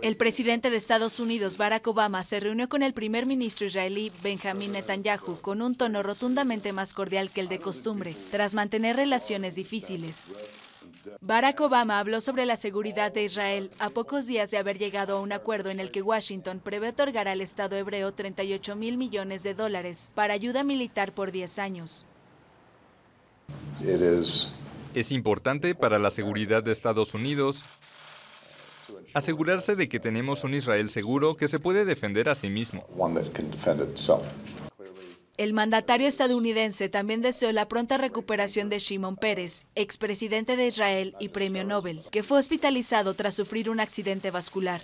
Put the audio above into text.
El presidente de Estados Unidos, Barack Obama, se reunió con el primer ministro israelí, Benjamin Netanyahu, con un tono rotundamente más cordial que el de costumbre, tras mantener relaciones difíciles. Barack Obama habló sobre la seguridad de Israel a pocos días de haber llegado a un acuerdo en el que Washington prevé otorgar al Estado hebreo 38 mil millones de dólares para ayuda militar por 10 años. Es importante para la seguridad de Estados Unidos Asegurarse de que tenemos un Israel seguro que se puede defender a sí mismo. El mandatario estadounidense también deseó la pronta recuperación de Shimon Pérez, expresidente de Israel y premio Nobel, que fue hospitalizado tras sufrir un accidente vascular.